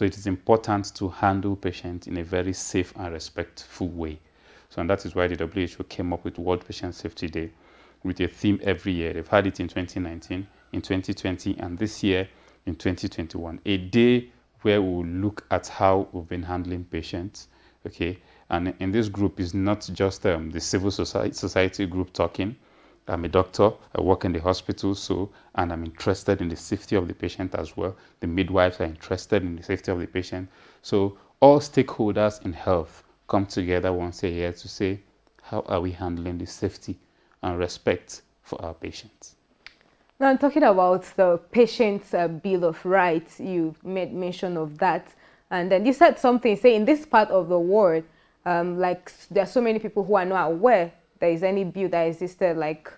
So it is important to handle patients in a very safe and respectful way. So and that is why the WHO came up with World Patient Safety Day with a theme every year. They've had it in 2019, in 2020, and this year in 2021. A day where we'll look at how we've been handling patients, okay? And in this group is not just um, the civil society, society group talking, I'm a doctor, I work in the hospital, so, and I'm interested in the safety of the patient as well. The midwives are interested in the safety of the patient. So, all stakeholders in health come together once a year to say, how are we handling the safety and respect for our patients? Now, I'm talking about the patient's uh, bill of rights, you made mention of that. And then you said something, say in this part of the world, um, like there are so many people who are not aware there is any bill that existed like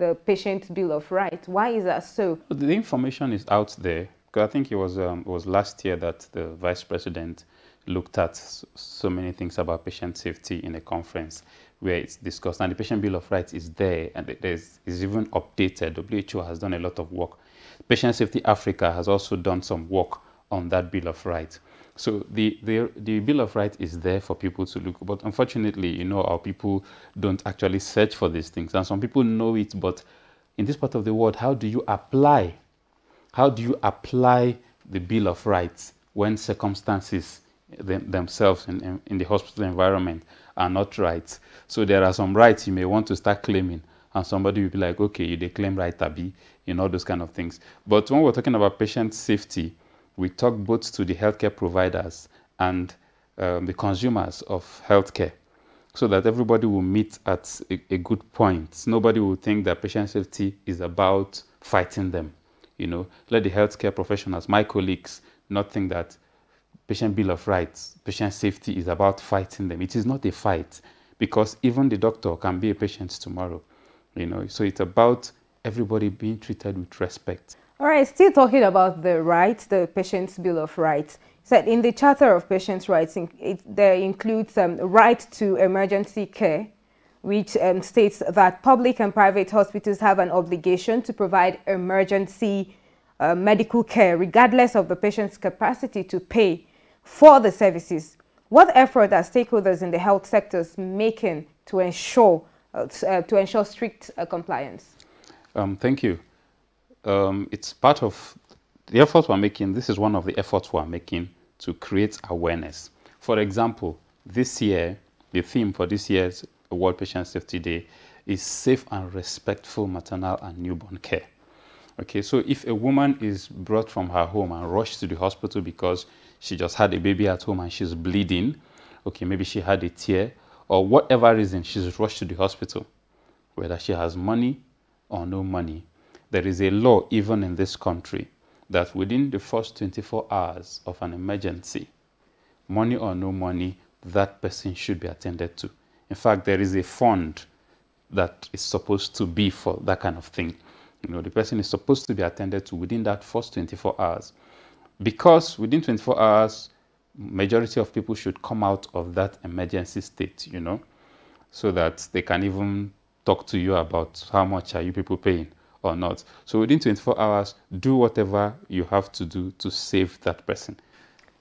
the patient's bill of rights. Why is that so? The information is out there. Because I think it was um, it was last year that the vice president looked at so many things about patient safety in a conference where it's discussed. And the patient bill of rights is there and it's even updated. WHO has done a lot of work. Patient Safety Africa has also done some work on that Bill of Rights. So the, the, the Bill of Rights is there for people to look, but unfortunately, you know, our people don't actually search for these things. And some people know it, but in this part of the world, how do you apply? How do you apply the Bill of Rights when circumstances them, themselves in, in, in the hospital environment are not right? So there are some rights you may want to start claiming, and somebody will be like, okay, you they claim right tabi, you know, those kind of things. But when we're talking about patient safety, we talk both to the healthcare providers and um, the consumers of healthcare so that everybody will meet at a, a, good point. Nobody will think that patient safety is about fighting them. You know, let the healthcare professionals, my colleagues, not think that patient bill of rights, patient safety is about fighting them. It is not a fight because even the doctor can be a patient tomorrow. You know, so it's about everybody being treated with respect. All right, still talking about the rights, the patient's bill of rights. Said so in the Charter of Patients' Rights, it there includes um, right to emergency care, which um, states that public and private hospitals have an obligation to provide emergency uh, medical care, regardless of the patient's capacity to pay for the services. What effort are stakeholders in the health sectors making to ensure uh, uh to ensure strict uh, compliance? Um, thank you um, it's part of the efforts we're making. This is one of the efforts we're making to create awareness. For example, this year, the theme for this year's World Patient Safety Day is safe and respectful maternal and newborn care. Okay, so if a woman is brought from her home and rushed to the hospital because she just had a baby at home and she's bleeding, okay, maybe she had a tear or whatever reason she's rushed to the hospital, whether she has money or no money, there is a law, even in this country, that within the first 24 hours of an emergency, money or no money, that person should be attended to. In fact, there is a fund that is supposed to be for that kind of thing. You know, the person is supposed to be attended to within that first 24 hours. Because within 24 hours, majority of people should come out of that emergency state, you know, so that they can even talk to you about how much are you people paying or not. So within 24 hours, do whatever you have to do to save that person.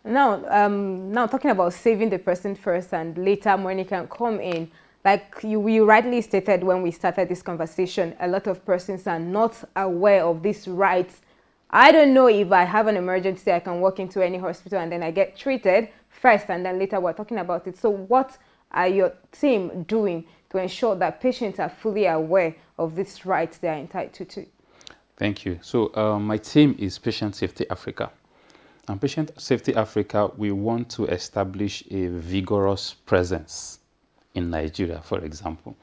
Now, um, now talking about saving the person first and later money can come in. Like you, you rightly stated when we started this conversation, a lot of persons are not aware of these rights. I don't know if I have an emergency, I can walk into any hospital and then I get treated first and then later we're talking about it. So what are your team doing to ensure that patients are fully aware of these rights they are entitled to. Thank you. So uh, my team is Patient Safety Africa. And Patient Safety Africa, we want to establish a vigorous presence in Nigeria, for example,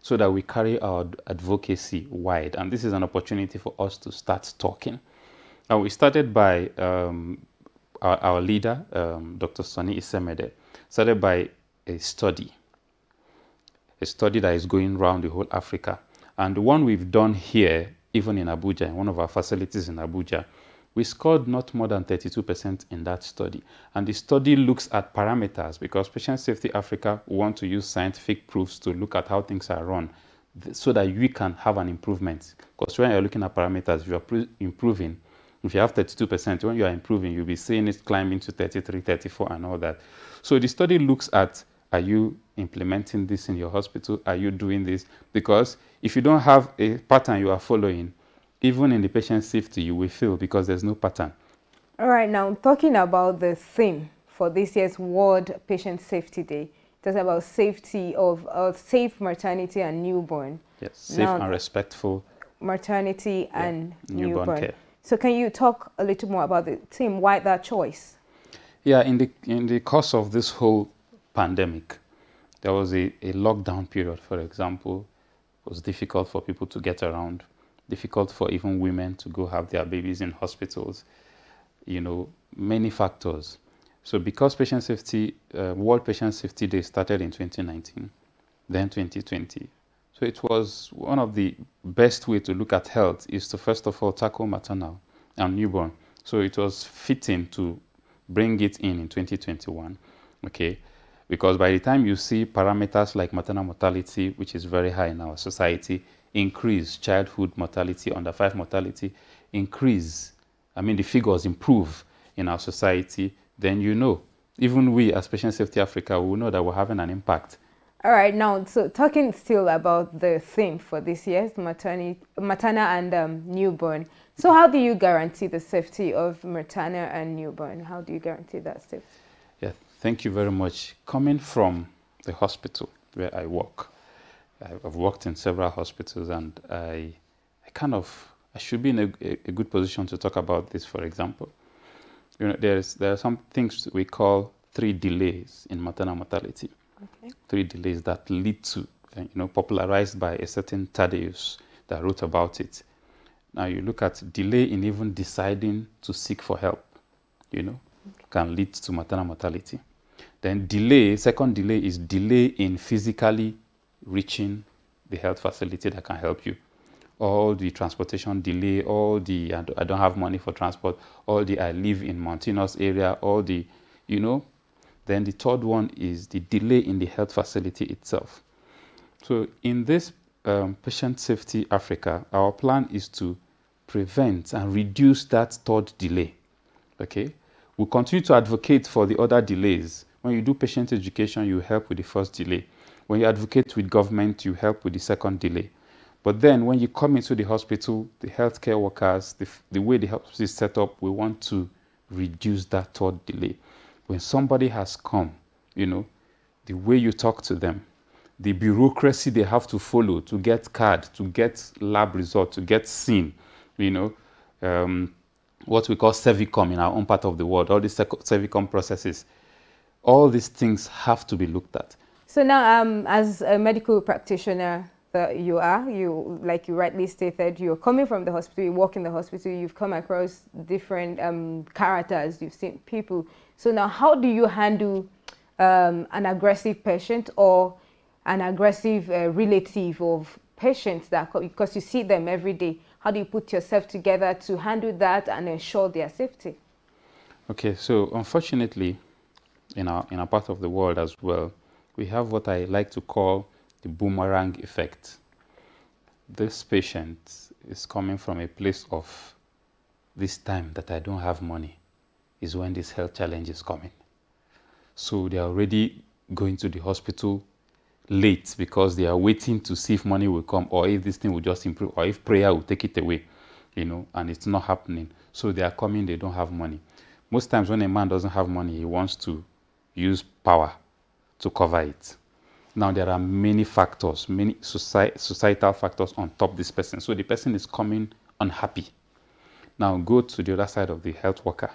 so that we carry our advocacy wide. And this is an opportunity for us to start talking. And we started by um, our, our, leader, um, Dr. Sonny Isemede, started by a study a study that is going round the whole Africa. And the one we've done here, even in Abuja, in one of our facilities in Abuja, we scored not more than 32% in that study. And the study looks at parameters because Patient Safety Africa want to use scientific proofs to look at how things are run so that you can have an improvement. Because when you're looking at parameters, if you're improving, if you have 32%, when you are improving, you'll be seeing it climbing to 33, 34, and all that. So the study looks at are you implementing this in your hospital? Are you doing this? Because if you don't have a pattern you are following, even in the patient safety, you will fail because there's no pattern. All right, now talking about the theme for this year's World Patient Safety Day, it's about safety of uh, safe maternity and newborn. Yes, safe now, and respectful. Maternity yeah, and newborn, newborn care. So can you talk a little more about the theme? Why that choice? Yeah, in the in the course of this whole pandemic. There was a, a lockdown period, for example, it was difficult for people to get around, difficult for even women to go have their babies in hospitals, you know, many factors. So because patient safety, uh, World Patient Safety Day started in 2019, then 2020. So it was one of the best way to look at health is to first of all tackle maternal and newborn. So it was fitting to bring it in in 2021. Okay because by the time you see parameters like maternal mortality, which is very high in our society, increase, childhood mortality, under five mortality increase, I mean, the figures improve in our society, then you know. Even we as Patient Safety Africa, we know that we're having an impact. All right, now, so talking still about the theme for this year, maternity, maternal and um, newborn. So, how do you guarantee the safety of maternal and newborn? How do you guarantee that safety? Thank you very much. Coming from the hospital where I work, I've worked in several hospitals and I, I kind of, I should be in a, a good position to talk about this, for example. You know, there's, there are some things we call three delays in maternal mortality. Okay. Three delays that lead to, uh, you know, popularized by a certain Thaddeus that wrote about it. Now you look at delay in even deciding to seek for help, you know, okay. can lead to maternal mortality. Then delay, second delay is delay in physically reaching the health facility that can help you. All the transportation delay, all the I don't have money for transport, all the I live in mountainous area, all the, you know. Then the third one is the delay in the health facility itself. So in this um, Patient Safety Africa, our plan is to prevent and reduce that third delay. Okay, we continue to advocate for the other delays when you do patient education, you help with the first delay. When you advocate with government, you help with the second delay. But then when you come into the hospital, the healthcare workers, the, the way the hospital is set up, we want to reduce that third delay. When somebody has come, you know, the way you talk to them, the bureaucracy they have to follow to get card, to get lab result, to get seen, you know, um, what we call Servicom in our own part of the world, all these Servicom processes, all these things have to be looked at. So now, um, as a medical practitioner that you are, you like you rightly stated, you're coming from the hospital, you work in the hospital, you've come across different um, characters, you've seen people. So now, how do you handle um, an aggressive patient or an aggressive uh, relative of patients that because you see them every day? How do you put yourself together to handle that and ensure their safety? Okay, so unfortunately, in our, in our part of the world as well, we have what I like to call the boomerang effect. This patient is coming from a place of this time that I don't have money is when this health challenge is coming. So they are already going to the hospital late because they are waiting to see if money will come or if this thing will just improve or if prayer will take it away, you know, and it's not happening. So they are coming, they don't have money. Most times when a man doesn't have money, he wants to use power to cover it. Now, there are many factors, many societal factors on top this person. So the person is coming unhappy. Now, go to the other side of the health worker.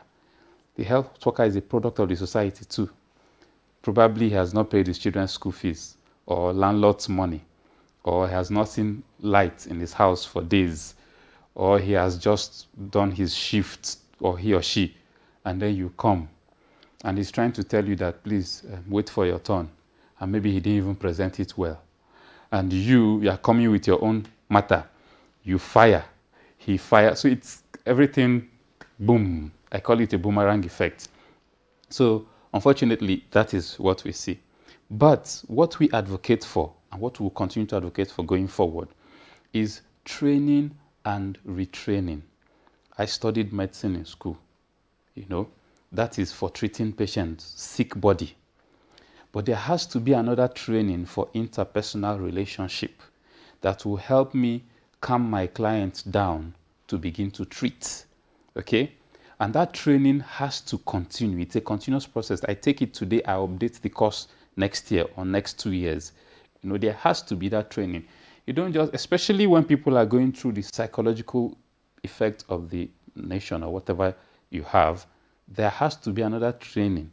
The health worker is a product of the society too. Probably he has not paid his children's school fees or landlord's money or he has not seen light in his house for days or he has just done his shift or he or she and then you come and he's trying to tell you that please uh, wait for your turn and maybe he didn't even present it well and you you are coming with your own matter you fire he fire so it's everything boom i call it a boomerang effect so unfortunately that is what we see but what we advocate for and what we'll continue to advocate for going forward is training and retraining i studied medicine in school you know that is for treating patients, sick body. But there has to be another training for interpersonal relationship that will help me calm my clients down to begin to treat. Okay? And that training has to continue. It's a continuous process. I take it today, I update the course next year or next two years. You know, there has to be that training. You don't just, especially when people are going through the psychological effect of the nation or whatever you have, there has to be another training.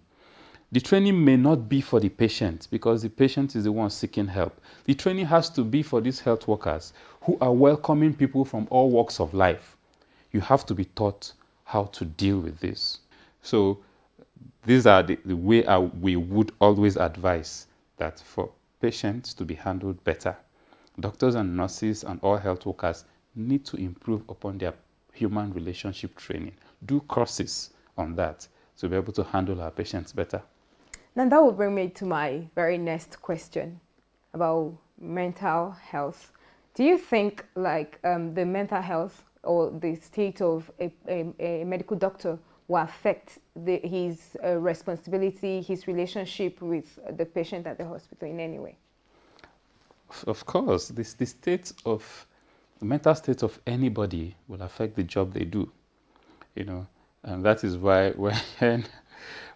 The training may not be for the patient because the patient is the one seeking help. The training has to be for these health workers who are welcoming people from all walks of life. You have to be taught how to deal with this. So these are the, the way I, we would always advise that for patients to be handled better, doctors and nurses and all health workers need to improve upon their human relationship training. Do courses on that to be able to handle our patients better. Now that will bring me to my very next question about mental health. Do you think like um, the mental health or the state of a, a, a medical doctor will affect the, his uh, responsibility, his relationship with the patient at the hospital in any way? Of course, this, the state of the mental state of anybody will affect the job they do. You know, and that is why when,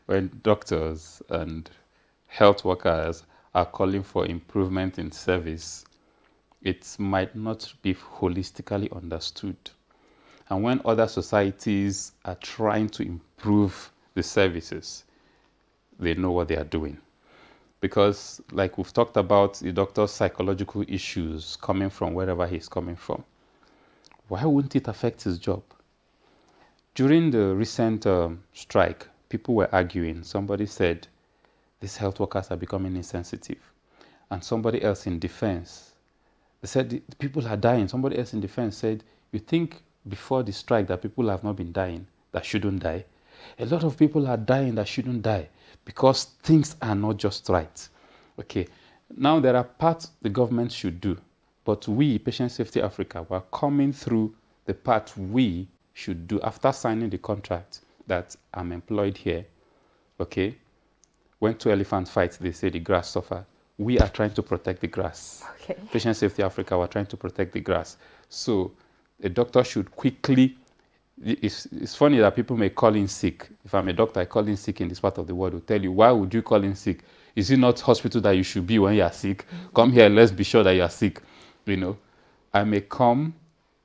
when doctors and health workers are calling for improvement in service, it might not be holistically understood. And when other societies are trying to improve the services, they know what they are doing. Because, like we've talked about, the doctor's psychological issues coming from wherever he's coming from, why wouldn't it affect his job? During the recent um, strike, people were arguing. Somebody said, these health workers are becoming insensitive. And somebody else in defense, they said, people are dying. Somebody else in defense said, you think before the strike that people have not been dying, that shouldn't die? A lot of people are dying that shouldn't die because things are not just right. Okay, now there are parts the government should do, but we, Patient Safety Africa, were coming through the part we should do after signing the contract that I'm employed here, okay? When two elephants fight, they say the grass suffer. We are trying to protect the grass. Okay. Patient Safety Africa, we're trying to protect the grass. So a doctor should quickly, it's, it's funny that people may call in sick. If I'm a doctor, I call in sick in this part of the world, will tell you, why would you call in sick? Is it not hospital that you should be when you are sick? Mm -hmm. Come here, let's be sure that you are sick, you know? I may come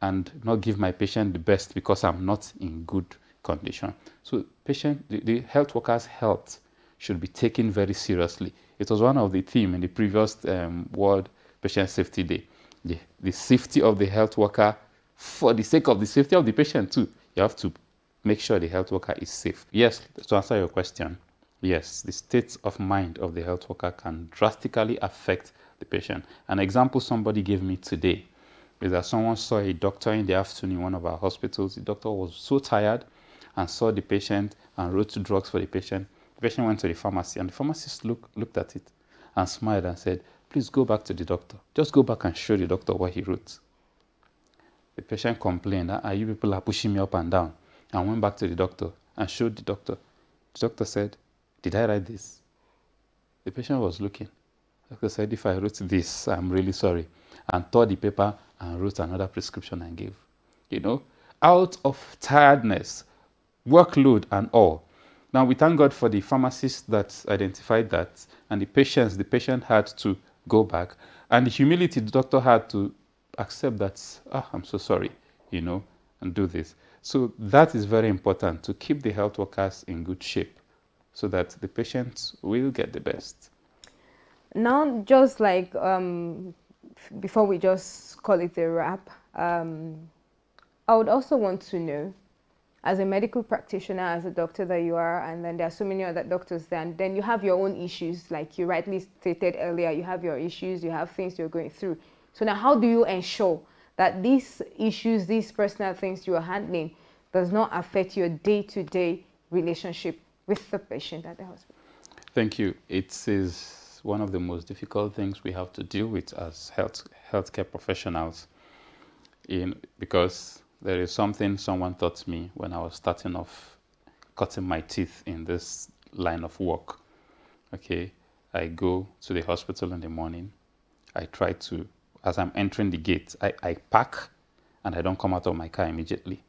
and not give my patient the best because I'm not in good condition. So patient, the, the health worker's health should be taken very seriously. It was one of the theme in the previous um, World Patient Safety Day. The, the safety of the health worker for the sake of the safety of the patient too. You have to make sure the health worker is safe. Yes, to answer your question, yes, the state of mind of the health worker can drastically affect the patient. An example somebody gave me today is that someone saw a doctor in the afternoon in one of our hospitals. The doctor was so tired and saw the patient and wrote drugs for the patient. The patient went to the pharmacy and the pharmacist look, looked at it and smiled and said, Please go back to the doctor. Just go back and show the doctor what he wrote. The patient complained, Are ah, you people are pushing me up and down? And went back to the doctor and showed the doctor. The doctor said, Did I write this? The patient was looking. The doctor said, If I wrote this, I'm really sorry. And tore the paper and wrote another prescription and gave. You know, out of tiredness, workload, and all. Now, we thank God for the pharmacist that identified that and the patience the patient had to go back and the humility the doctor had to accept that, ah, I'm so sorry, you know, and do this. So that is very important to keep the health workers in good shape so that the patients will get the best. Now, just like um, before we just call it a wrap, um, I would also want to know, as a medical practitioner, as a doctor that you are, and then there are so many other doctors there, and then you have your own issues, like you rightly stated earlier, you have your issues, you have things you're going through. So now how do you ensure that these issues, these personal things you are handling, does not affect your day-to-day relationship with the patient at the hospital? Thank you. It is one of the most difficult things we have to deal with as health healthcare professionals in because there is something someone taught me when I was starting off cutting my teeth in this line of work. Okay, I go to the hospital in the morning. I try to, as I'm entering the gate, I, I pack and I don't come out of my car immediately.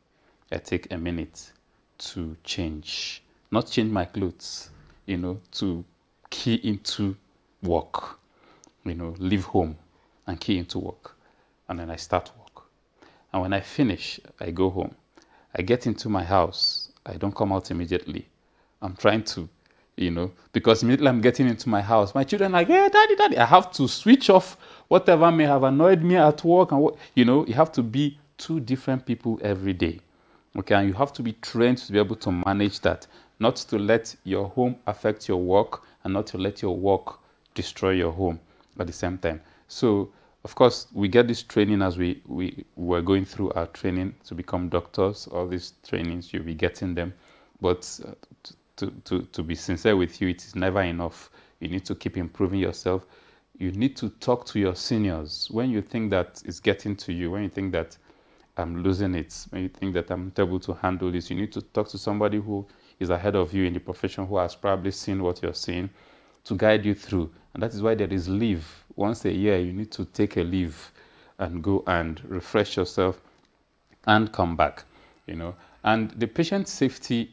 I take a minute to change, not change my clothes, you know, to key into work, you know, leave home and key into work. And then I start work. And when I finish, I go home. I get into my house. I don't come out immediately. I'm trying to, you know, because immediately I'm getting into my house, my children are like, yeah, hey, daddy, daddy. I have to switch off whatever may have annoyed me at work. And what, you know, you have to be two different people every day. Okay, and you have to be trained to be able to manage that, not to let your home affect your work and not to let your work destroy your home at the same time. So, of course, we get this training as we, we were going through our training to become doctors. All these trainings, you'll be getting them. But uh, to, to, to be sincere with you, it is never enough. You need to keep improving yourself. You need to talk to your seniors. When you think that it's getting to you, when you think that I'm losing it, when you think that I'm able to handle this, you need to talk to somebody who is ahead of you in the profession who has probably seen what you're seeing to guide you through and that is why there is leave. Once a year, you need to take a leave and go and refresh yourself and come back, you know. And the patient safety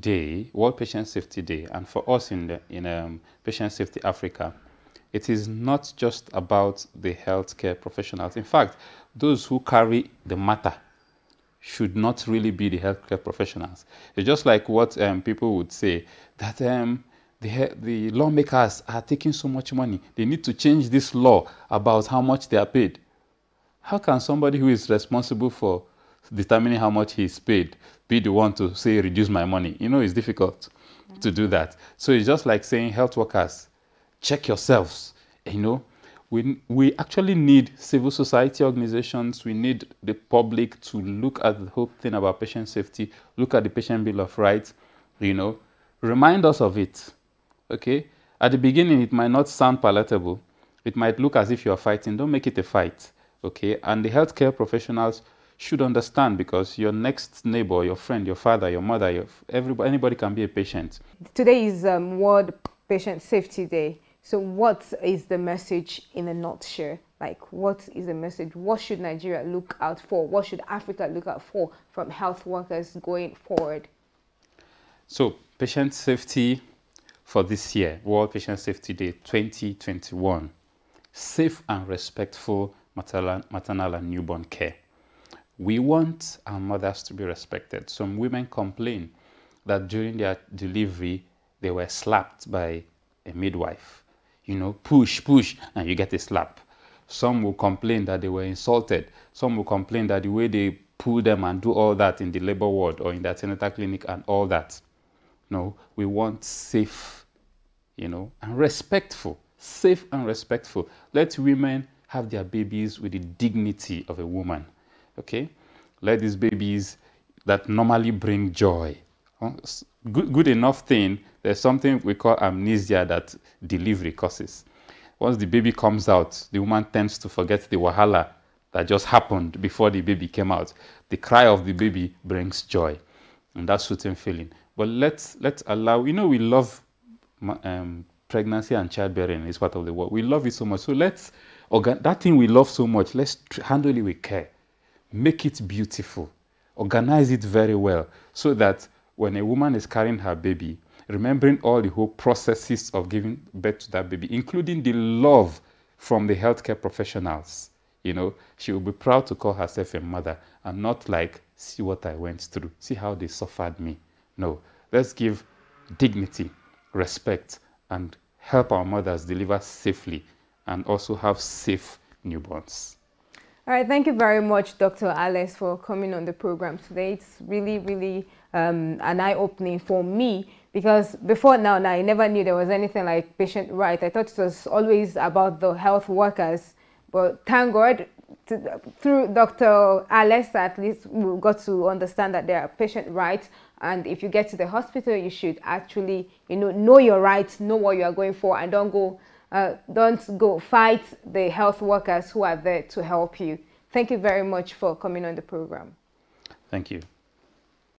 day, World Patient Safety Day, and for us in, the, in um, Patient Safety Africa, it is not just about the healthcare professionals. In fact, those who carry the matter should not really be the healthcare professionals. It's just like what um, people would say that um, the, the lawmakers are taking so much money. They need to change this law about how much they are paid. How can somebody who is responsible for determining how much he is paid be the one to say, reduce my money? You know, it's difficult to do that. So it's just like saying, health workers, check yourselves. You know, we, we actually need civil society organizations, we need the public to look at the whole thing about patient safety, look at the patient bill of rights, you know, remind us of it Okay? At the beginning, it might not sound palatable. It might look as if you are fighting. Don't make it a fight. Okay? And the healthcare professionals should understand because your next neighbor, your friend, your father, your mother, your, everybody, anybody can be a patient. Today is um, World Patient Safety Day. So, what is the message in a nutshell? Like, what is the message? What should Nigeria look out for? What should Africa look out for from health workers going forward? So, patient safety for this year, World Patient Safety Day 2021 Safe and Respectful maternal, and Newborn Care. We want our mothers to be respected. Some women complain that during their delivery, they were slapped by a midwife. You know, push, push, and you get a slap. Some will complain that they were insulted. Some will complain that the way they pull them and do all that in the labor ward or in the antenatal clinic and all that. No, we want safe, you know, and respectful. Safe and respectful. Let women have their babies with the dignity of a woman. Okay? Let these babies that normally bring joy. Good, good enough thing, there's something we call amnesia that delivery causes. Once the baby comes out, the woman tends to forget the wahala that just happened before the baby came out. The cry of the baby brings joy and that soothing feeling. But let's let's allow. You know, we love um, pregnancy and childbearing is part of the work. We love it so much. So let's organ- that thing we love so much. Let's handle it with care, make it beautiful, organize it very well, so that when a woman is carrying her baby, remembering all the whole processes of giving birth to that baby, including the love from the healthcare professionals. You know, she will be proud to call herself a mother and not like, see what I went through, see how they suffered me. No, let's give dignity, respect, and help our mothers deliver safely and also have safe newborns. All right, thank you very much, Dr. Alice, for coming on the program today. It's really, really um, an eye-opening for me because before now, I never knew there was anything like patient right. I thought it was always about the health workers, but thank God, to, through Dr. Alice, at least we got to understand that there are patient rights and if you get to the hospital you should actually you know know your rights know what you are going for and don't go uh, don't go fight the health workers who are there to help you thank you very much for coming on the program thank you